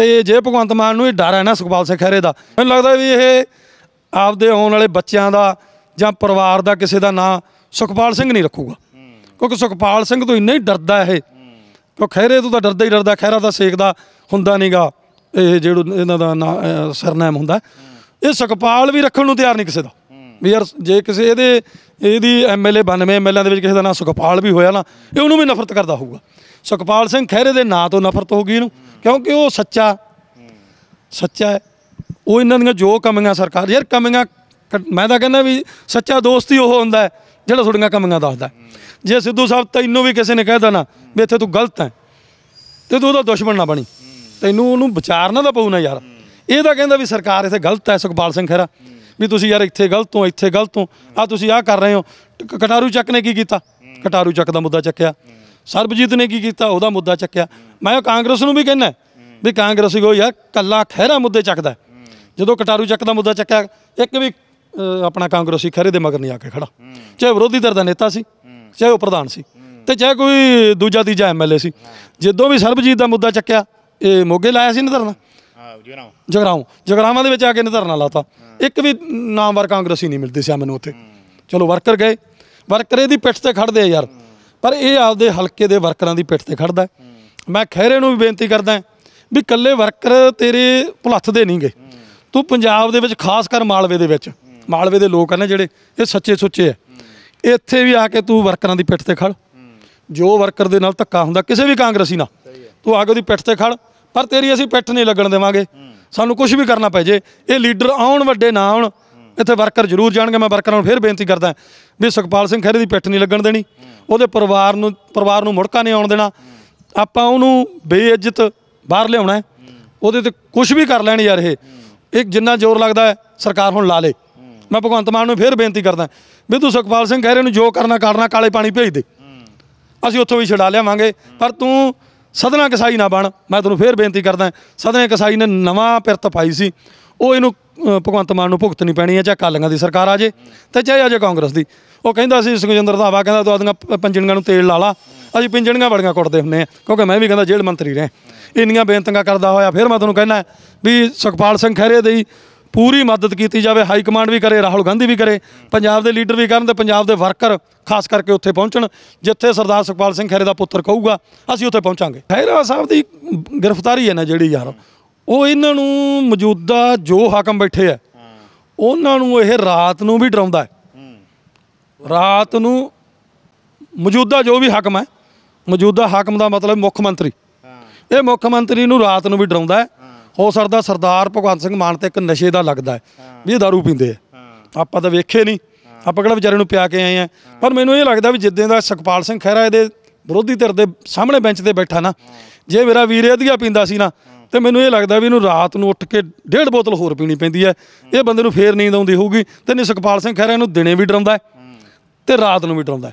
ਤੇ ਜੇ ਭਗਵੰਤ ਮਾਨ ਨੂੰ ਇਹ ਡਰ ਹੈ ਨਾ ਸੁਖਪਾਲ ਸਿੰਘ ਖਹਿਰੇ ਦਾ ਮੈਨੂੰ ਲੱਗਦਾ ਵੀ ਇਹ ਆਪਦੇ ਆਉਣ ਵਾਲੇ ਬੱਚਿਆਂ ਦਾ ਜਾਂ ਪਰਿਵਾਰ ਦਾ ਕਿਸੇ ਦਾ ਨਾਂ ਸੁਖਪਾਲ ਸਿੰਘ ਨਹੀਂ ਰੱਖੂਗਾ ਕਿਉਂਕਿ ਸੁਖਪਾਲ ਸਿੰਘ ਤੋਂ ਇੰਨਾ ਹੀ ਡਰਦਾ ਇਹ ਕਿ ਖਹਿਰੇ ਤੋਂ ਤਾਂ ਡਰਦਾ ਹੀ ਡਰਦਾ ਖਹਿਰਾ ਤਾਂ ਸੇਕਦਾ ਹੁੰਦਾ ਨਹੀਂਗਾ ਇਹ ਜਿਹੜਾ ਇਹਨਾਂ ਦਾ ਨਾਂ ਸਰਨਾਮ ਹੁੰਦਾ ਇਹ ਸੁਖਪਾਲ ਵੀ ਰੱਖਣ ਨੂੰ ਤਿਆਰ ਨਹੀਂ ਕਿਸੇ ਦਾ ਵੀ ਯਾਰ ਜੇ ਕਿਸੇ ਇਹਦੇ ਇਹਦੀ ਐਮਐਲਏ 92 ਐਮਐਲਏ ਦੇ ਵਿੱਚ ਕਿਸੇ ਦਾ ਨਾਂ ਸੁਖਪਾਲ ਵੀ ਹੋਇਆ ਨਾ ਇਹ ਉਹਨੂੰ ਵੀ ਨਫ਼ਰਤ ਕਰਦਾ ਹੋਊਗਾ ਸੁਖਪਾਲ ਸਿੰਘ ਖਹਿਰੇ ਦੇ ਨਾਂ ਤੋਂ ਨਫ਼ਰਤ ਹੋਗੀ ਇਹਨੂੰ ਕਿਉਂਕਿ ਉਹ ਸੱਚਾ ਸੱਚਾ ਹੈ ਉਹ ਇਹਨਾਂ ਦੀਆਂ ਜੋ ਕਮੀਆਂ ਸਰਕਾਰ ਯਾਰ ਕਮੀਆਂ ਮੈਂ ਤਾਂ ਕਹਿੰਦਾ ਵੀ ਸੱਚਾ ਦੋਸਤ ਹੀ ਉਹ ਹੁੰਦਾ ਜਿਹੜਾ ਤੁਹਾਡੀਆਂ ਕਮੀਆਂ ਦੱਸਦਾ ਜੇ ਸਿੱਧੂ ਸਾਹਿਬ ਤੈਨੂੰ ਵੀ ਕਿਸੇ ਨੇ ਕਹਿ ਨਾ ਵੀ ਇੱਥੇ ਤੂੰ ਗਲਤ ਹੈ ਤੇ ਤੂੰ ਉਹਦਾ ਦੁਸ਼ਮਣ ਨਾ ਬਣੀ ਤੈਨੂੰ ਉਹਨੂੰ ਵਿਚਾਰਨਾ ਤਾਂ ਪਊ ਨਾ ਯਾਰ ਇਹ ਤਾਂ ਕਹਿੰਦਾ ਵੀ ਸਰਕਾਰ ਇੱਥੇ ਗਲਤ ਹੈ ਸੁਖਪਾਲ ਸਿੰਘ ਖੇਰਾ ਵੀ ਤੁਸੀਂ ਯਾਰ ਇੱਥੇ ਗਲਤ ਹੋ ਇੱਥੇ ਗਲਤ ਹੋ ਆ ਤੁਸੀਂ ਆ ਕਰ ਰਹੇ ਹੋ ਕਟਾਰੂ ਚੱਕ ਨੇ ਕੀ ਕੀਤਾ ਕਟਾਰੂ ਚੱਕ ਦਾ ਮੁੱਦਾ ਚੱਕਿਆ ਸਰਬਜੀਤ ਨੇ ਕੀ ਕੀਤਾ ਉਹਦਾ ਮੁੱਦਾ ਚੱਕਿਆ ਮੈਂ ਕਾਂਗਰਸ ਨੂੰ ਵੀ ਕਹਿੰਦਾ ਵੀ ਕਾਂਗਰਸੀ ਕੋ ਯਾਰ ਕੱਲਾ ਖਹਿਰਾ ਮੁੱਦੇ ਚੱਕਦਾ ਜਦੋਂ ਕਟਾਰੂ ਚੱਕ ਦਾ ਮੁੱਦਾ ਚੱਕਿਆ ਇੱਕ ਵੀ ਆਪਣਾ ਕਾਂਗਰਸੀ ਖਹਿਰੇ ਦੇ ਮਗਰ ਨਹੀਂ ਆ ਕੇ ਖੜਾ ਚਾਹੇ ਵਿਰੋਧੀ ਦਰ ਦਾ ਨੇਤਾ ਸੀ ਚਾਹੇ ਉਹ ਪ੍ਰਧਾਨ ਸੀ ਤੇ ਚਾਹੇ ਕੋਈ ਦੂਜਾ ਤੀਜਾ ਐਮਐਲਏ ਸੀ ਜਦੋਂ ਵੀ ਸਰਬਜੀਤ ਦਾ ਮੁੱਦਾ ਚੱਕਿਆ ਇਹ ਮੋਗੇ ਲਾਇਆ ਸੀ ਨਧਰਨਾ ਜਗਰਾਉਂ ਜਗਰਾਵਾਂ ਦੇ ਵਿੱਚ ਆ ਕੇ ਨਧਰਨਾ ਲਾਤਾ ਇੱਕ ਵੀ ਨਾਮਵਰ ਕਾਂਗਰਸੀ ਨਹੀਂ ਮਿਲਦੀ ਸੀ ਮੈਨੂੰ ਉੱਥੇ ਚਲੋ ਵਰਕਰ ਗਏ ਵਰਕਰੇ ਦੀ ਪਿੱਠ ਤੇ ਖੜਦੇ ਯਾਰ ਪਰ ਇਹ ਆਪਦੇ ਹਲਕੇ ਦੇ ਵਰਕਰਾਂ ਦੀ ਪਿੱਠ ਤੇ ਖੜਦਾ ਮੈਂ ਖੈਰੇ ਨੂੰ ਵੀ ਬੇਨਤੀ ਕਰਦਾ ਵੀ ਕੱਲੇ ਵਰਕਰ ਤੇਰੇ ਭੁਲੱਥ ਦੇ ਨਹੀਂਗੇ ਤੂੰ ਪੰਜਾਬ ਦੇ ਵਿੱਚ ਖਾਸ ਕਰ ਮਾਲਵੇ ਦੇ ਵਿੱਚ ਮਾਲਵੇ ਦੇ ਲੋਕ ਹਨ ਜਿਹੜੇ ਇਹ ਸੱਚੇ ਸੁੱਚੇ ਆ ਇੱਥੇ ਵੀ ਆ ਕੇ ਤੂੰ ਵਰਕਰਾਂ ਦੀ ਪਿੱਠ ਤੇ ਖੜ ਜੋ ਵਰਕਰ ਦੇ ਨਾਲ ਧੱਕਾ ਹੁੰਦਾ ਕਿਸੇ ਵੀ ਕਾਂਗਰਸੀ ਨਾਲ ਤੂੰ ਆ ਕੇ ਉਹਦੀ ਪਿੱਠ ਤੇ ਖੜ ਪਰ ਤੇਰੀ ਅਸੀਂ ਪਿੱਠ ਨਹੀਂ ਲੱਗਣ ਦੇਵਾਂਗੇ ਸਾਨੂੰ ਕੁਝ ਵੀ ਕਰਨਾ ਪੈ ਜੇ ਇਹ ਲੀਡਰ ਆਉਣ ਵੱਡੇ ਨਾ ਆਉਣ ਇੱਥੇ ਵਰਕਰ ਜ਼ਰੂਰ ਜਾਣਗੇ ਮੈਂ ਵਰਕਰਾਂ ਨੂੰ ਫਿਰ ਬੇਨਤੀ ਕਰਦਾ ਵੀ ਸੁਖਪਾਲ ਸਿੰਘ ਖਹਿਰੇ ਦੀ ਪਿੱਠ ਨਹੀਂ ਲੱਗਣ ਦੇਣੀ ਉਹਦੇ ਪਰਿਵਾਰ ਨੂੰ ਪਰਿਵਾਰ ਨੂੰ ਮੁੜਕਾ ਨਹੀਂ ਆਉਣ ਦੇਣਾ ਆਪਾਂ ਉਹਨੂੰ ਬੇਇੱਜ਼ਤ ਬਾਹਰ ਲਿਆਉਣਾ ਉਹਦੇ ਤੇ ਕੁਝ ਵੀ ਕਰ ਲੈਣ ਯਾਰ ਇਹ ਇੱਕ ਜਿੰਨਾ ਜ਼ੋਰ ਲੱਗਦਾ ਸਰਕਾਰ ਹੁਣ ਲਾ ਲੇ ਮੈਂ ਭਗਵੰਤ ਮਾਨ ਨੂੰ ਫੇਰ ਬੇਨਤੀ ਕਰਦਾ ਵੀ ਤੂੰ ਸੁਖਪਾਲ ਸਿੰਘ ਖਹਿਰੇ ਨੂੰ ਜੋ ਕਰਨਾ ਕਰਨਾ ਕਾਲੇ ਪਾਣੀ ਭੇਜ ਦੇ ਅਸੀਂ ਉੱਥੋਂ ਵੀ ਛਡਾ ਲਿਆਵਾਂਗੇ ਪਰ ਤੂੰ ਸਦਨਾ ਕਸਾਈ ਨਾ ਬਣ ਮੈਂ ਤੈਨੂੰ ਫੇਰ ਬੇਨਤੀ ਕਰਦਾ ਸਦਨਾ ਕਸਾਈ ਨੇ ਨਵਾਂ ਪਿਰਤ ਪਾਈ ਸੀ ਉਹ ਇਹਨੂੰ ਭਗਵੰਤ ਮਾਨ ਨੂੰ ਭੁਗਤਣੀ ਪੈਣੀ ਹੈ ਜਾਂ ਕਾਲੀਆਂ ਦੀ ਸਰਕਾਰ ਆ ਜੇ ਤੇ ਚਾਹੇ ਆ ਜੇ ਕਾਂਗਰਸ ਦੀ ਉਹ ਕਹਿੰਦਾ ਸੀ ਸੁਖਜਿੰਦਰ ਦਾਵਾ ਕਹਿੰਦਾ ਤੂੰ ਆਦੀਆਂ ਪੰਜਣੀਆਂ ਨੂੰ ਤੇਲ ਲਾ ਲਾ ਅਸੀਂ ਪੰਜਣੀਆਂ ਵੜੀਆਂ ਕੁੱਟਦੇ ਹੁੰਨੇ ਆ ਕਿਉਂਕਿ ਮੈਂ ਵੀ ਕਹਿੰਦਾ ਜੇਲ੍ਹ ਮੰਤਰੀ ਰਹੇ ਇੰਨੀਆਂ ਬੇਨਤੀਆਂ ਕਰਦਾ ਹੋਇਆ ਫਿਰ ਮੈਂ ਤੁਹਾਨੂੰ ਕਹਿੰਦਾ ਵੀ ਸੁਖਪਾਲ ਸਿੰਘ ਖਹਿਰੇ ਦੀ ਪੂਰੀ ਮਦਦ ਕੀਤੀ ਜਾਵੇ ਹਾਈ ਕਮਾਂਡ ਵੀ ਕਰੇ ਰਾਹੁਲ ਗਾਂਧੀ ਵੀ ਕਰੇ ਪੰਜਾਬ ਦੇ ਲੀਡਰ ਵੀ ਕਰਨ ਤੇ ਪੰਜਾਬ ਦੇ ਵਰਕਰ ਖਾਸ ਕਰਕੇ ਉੱਥੇ ਪਹੁੰਚਣ ਜਿੱਥੇ ਸਰਦਾਰ ਸੁਖਪਾਲ ਸਿੰਘ ਖਹਿਰੇ ਦਾ ਪੁੱਤਰ ਕਹੂਗਾ ਅਸੀਂ ਉੱਥੇ ਪਹੁੰਚਾਂਗੇ ਖਹਿਰਾ ਸਾਹਿਬ ਦੀ ਗ੍ਰਿਫਤਾਰੀ ਹੈ ਨਾ ਜਿਹੜੀ ਯਾਰ ਉਹ ਇਹਨਾਂ ਨੂੰ ਮੌਜੂਦਾ ਜੋ ਹਾਕਮ ਬੈਠੇ ਆ ਉਹਨਾਂ ਨੂੰ ਇਹ ਰਾਤ ਨੂੰ ਵੀ ਡਰਾਉਂਦਾ ਹੈ ਰਾਤ ਨੂੰ ਮੌਜੂਦਾ ਜੋ ਵੀ ਹਾਕਮ ਹੈ ਮੌਜੂਦਾ ਹਾਕਮ ਦਾ ਮਤਲਬ ਮੁੱਖ ਮੰਤਰੀ ਇਹ ਮੁੱਖ ਮੰਤਰੀ ਨੂੰ ਰਾਤ ਨੂੰ ਵੀ ਡਰਾਉਂਦਾ ਹੈ ਹੋ ਸਕਦਾ ਸਰਦਾਰ ਭਗਵੰਤ ਸਿੰਘ ਮਾਨ ਤੇ ਇੱਕ ਨਸ਼ੇ ਦਾ ਲੱਗਦਾ ਹੈ ਵੀ ਇਹ दारू ਪੀਂਦੇ ਆ ਆਪਾਂ ਤਾਂ ਵੇਖੇ ਨਹੀਂ ਆਪਾਂ ਕਿਹੜਾ ਵਿਚਾਰੇ ਨੂੰ ਪਿਆ ਕੇ ਆਏ ਆ ਪਰ ਮੈਨੂੰ ਇਹ ਲੱਗਦਾ ਵੀ ਜਿੱਦਾਂ ਦਾ ਸੁਖਪਾਲ ਸਿੰਘ ਖਹਿਰਾ ਇਹਦੇ ਵਿਰੋਧੀ ਧਿਰ ਦੇ ਸਾਹਮਣੇ ਬੈਂਚ ਤੇ ਬੈਠਾ ਨਾ ਜੇ ਮੇਰਾ ਵੀਰ ਇਹਦੀਆਂ ਪੀਂਦਾ ਸੀ ਨਾ ਤੇ ਮੈਨੂੰ ਇਹ ਲੱਗਦਾ ਵੀ ਇਹਨੂੰ ਰਾਤ ਨੂੰ ਉੱਠ ਕੇ ਡੇਢ ਬੋਤਲ ਹੋਰ ਪੀਣੀ ਪੈਂਦੀ ਹੈ ਇਹ ਬੰਦੇ ਨੂੰ ਫੇਰ ਨੀਂਦ ਆਉਂਦੀ ਹੋਊਗੀ ਤੇ ਨਿਸਕਪਾਲ ਸਿੰਘ ਖਹਿਰਾ ਇਹਨੂੰ ਦਿਨੇ ਵੀ ਡਰਾਉਂਦਾ ਤੇ ਰਾਤ ਨੂੰ ਵੀ ਡਰਾਉਂਦਾ